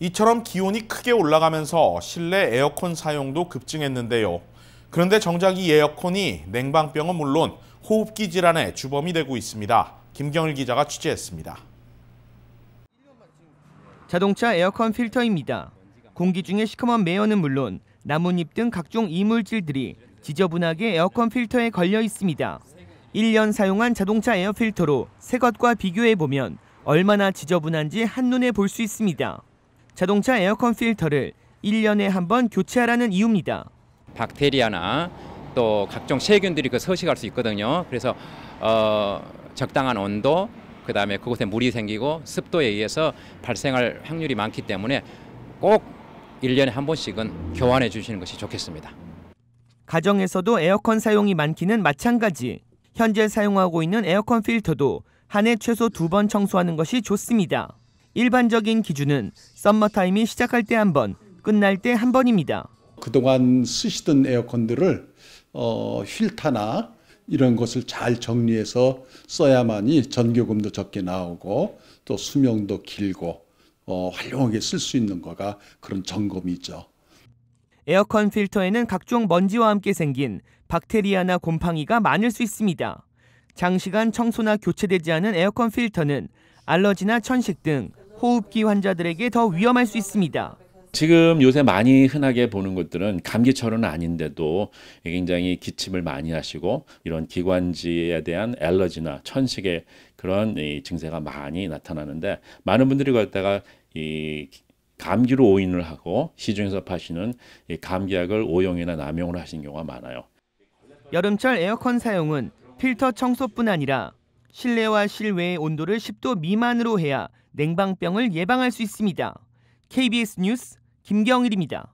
이처럼 기온이 크게 올라가면서 실내 에어컨 사용도 급증했는데요. 그런데 정작 이 에어컨이 냉방병은 물론 호흡기 질환의 주범이 되고 있습니다. 김경일 기자가 취재했습니다. 자동차 에어컨 필터입니다. 공기 중에 시커먼 매연은 물론 나뭇잎 등 각종 이물질들이 지저분하게 에어컨 필터에 걸려 있습니다. 1년 사용한 자동차 에어 필터로 새 것과 비교해 보면 얼마나 지저분한지 한눈에 볼 수 있습니다. 자동차 에어컨 필터를 1년에 한 번 교체하라는 이유입니다. 박테리아나 또 각종 세균들이 그 서식할 수 있거든요. 그래서 어, 적당한 온도, 그다음에 그곳에 물이 생기고 습도에 의해서 발생할 확률이 많기 때문에 꼭 1년에 한 번씩은 교환해 주시는 것이 좋겠습니다. 가정에서도 에어컨 사용이 많기는 마찬가지. 현재 사용하고 있는 에어컨 필터도 한 해 최소 두 번 청소하는 것이 좋습니다. 일반적인 기준은 썸머타임이 시작할 때 한 번, 끝날 때 한 번입니다. 그동안 쓰시던 에어컨들을 어, 휠타나 이런 것을 잘 정리해서 써야만이 전기요금도 적게 나오고 또 수명도 길고 어, 활용하게 쓸 수 있는 거가 그런 점검이죠. 에어컨 필터에는 각종 먼지와 함께 생긴 박테리아나 곰팡이가 많을 수 있습니다. 장시간 청소나 교체되지 않은 에어컨 필터는 알러지나 천식 등 호흡기 환자들에게 더 위험할 수 있습니다. 지금 요새 많이 흔하게 보는 것들은 감기철은 아닌데도 굉장히 기침을 많이 하시고 이런 기관지에 대한 알러지나 천식의 그런 증세가 많이 나타나는데 많은 분들이 걷다가 이 감기로 오인을 하고 시중에서 파시는 감기약을 오용이나 남용을 하시 경우가 많아요. 여름철 에어컨 사용은 필터 청소뿐 아니라 실내와 실외의 온도를 10도 미만으로 해야 냉방병을 예방할 수 있습니다. KBS 뉴스 김경일입니다.